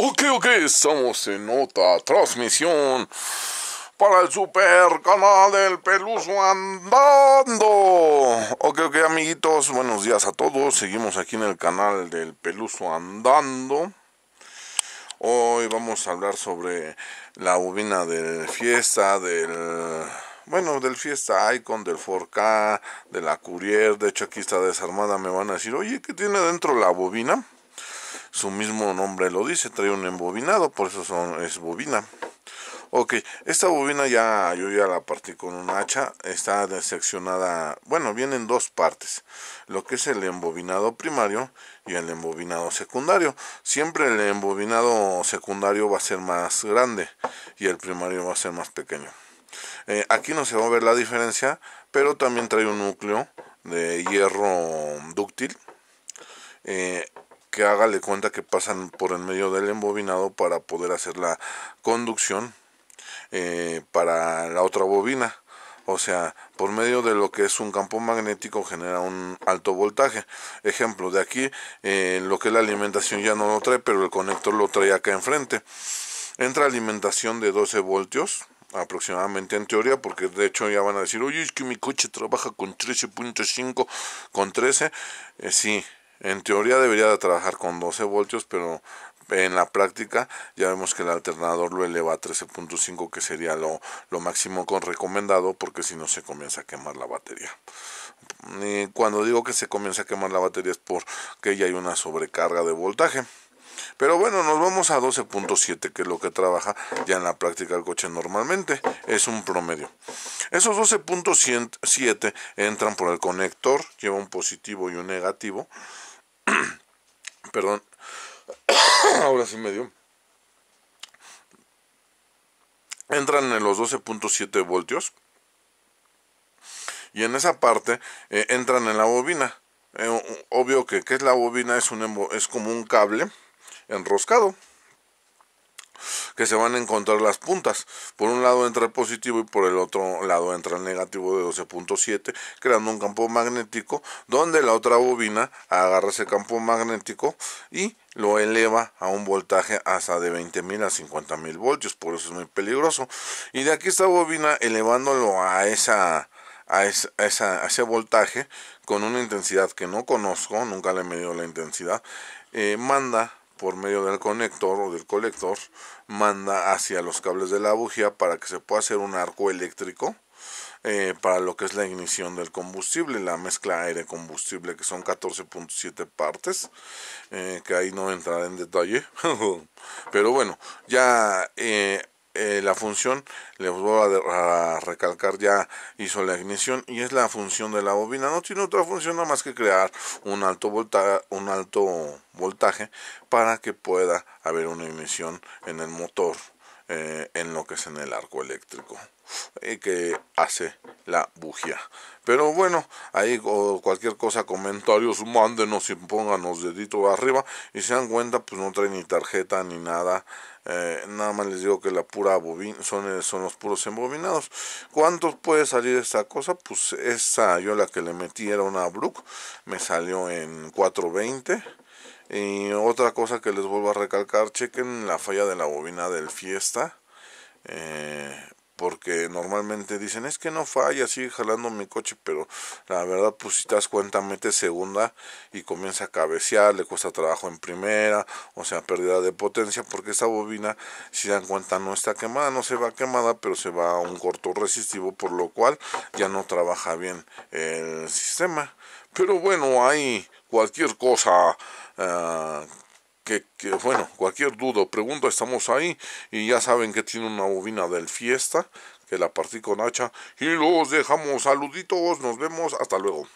Ok, ok, estamos en otra transmisión para el super canal del Peluso Andando. Ok, ok, amiguitos, buenos días a todos. Seguimos aquí en el canal del Peluso Andando. Hoy vamos a hablar sobre la bobina del fiesta, del bueno, del Fiesta Icon, del 4K, de la Courier. De hecho, aquí está desarmada. Me van a decir, oye, ¿qué tiene dentro la bobina? su mismo nombre lo dice, trae un embobinado, por eso son, es bobina. Ok, esta bobina ya yo ya la partí con un hacha, está seccionada, bueno, viene en dos partes, lo que es el embobinado primario y el embobinado secundario. Siempre el embobinado secundario va a ser más grande y el primario va a ser más pequeño. Eh, aquí no se va a ver la diferencia, pero también trae un núcleo de hierro dúctil. Eh, que le cuenta que pasan por el medio del embobinado para poder hacer la conducción eh, para la otra bobina. O sea, por medio de lo que es un campo magnético genera un alto voltaje. Ejemplo, de aquí eh, lo que es la alimentación ya no lo trae, pero el conector lo trae acá enfrente. Entra alimentación de 12 voltios, aproximadamente en teoría, porque de hecho ya van a decir, oye, es que mi coche trabaja con 13.5, con 13. Eh, sí, en teoría debería de trabajar con 12 voltios, pero en la práctica ya vemos que el alternador lo eleva a 13.5 que sería lo, máximo recomendado porque si no se comienza a quemar la batería. cuando digo que se comienza a quemar la batería es porque ya hay una sobrecarga de voltaje. Pero bueno, nos vamos a 12.7, que es lo que trabaja ya en la práctica el coche normalmente. Es un promedio. Esos 12.7 entran por el conector, lleva un positivo y un negativo. Perdón. Ahora sí me dio. Entran en los 12.7 voltios. Y en esa parte eh, entran en la bobina. Eh, obvio que, es la bobina, es, un, es como un cable enroscado que se van a encontrar las puntas. Por un lado entra el positivo y por el otro lado entra el negativo de 12.7, creando un campo magnético donde la otra bobina agarra ese campo magnético y lo eleva a un voltaje hasta de 20.000 a 50.000 voltios, por eso es muy peligroso. Y de aquí esta bobina elevándolo a esa... A, esa, a ese voltaje con una intensidad que no conozco, nunca le he medido la intensidad, eh, manda por medio del conector o del colector manda hacia los cables de la bujía para que se pueda hacer un arco eléctrico eh, para lo que es la ignición del combustible, la mezcla aire-combustible que son 14.7 partes, eh, que ahí no entraré en detalle, pero bueno, ya... Eh, eh, la función, les voy a, recalcar, ya hizo la ignición y es la función de la bobina. No tiene otra función nada más que crear un alto, un alto voltaje para que pueda haber una ignición en el motor eh, en lo que es en el arco eléctrico Y que hace la bujía. Pero bueno, ahí cualquier cosa, comentarios, mándenos y pónganos dedito arriba. Y se dan cuenta, pues no trae ni tarjeta ni nada. Eh, nada más les digo que la pura bobina son, eh, son los puros embobinados. ¿Cuántos puede salir esta cosa? Pues esa yo la que le metí era una Brook. Me salió en 420. Y otra cosa que les vuelvo a recalcar, chequen la falla de la bobina del Fiesta. Eh, porque normalmente dicen es que no falla, sigue jalando mi coche, pero la verdad pues si te das cuenta mete segunda y comienza a cabecear, le cuesta trabajo en primera, o sea pérdida de potencia porque esta bobina si dan cuenta no está quemada, no se va quemada pero se va a un corto resistivo por lo cual ya no trabaja bien el sistema. Pero bueno, hay cualquier cosa Ah, que, que, bueno, cualquier duda o pregunta, estamos ahí. Y ya saben que tiene una bobina del fiesta, que la partí con hacha. Y los dejamos saluditos, nos vemos, hasta luego.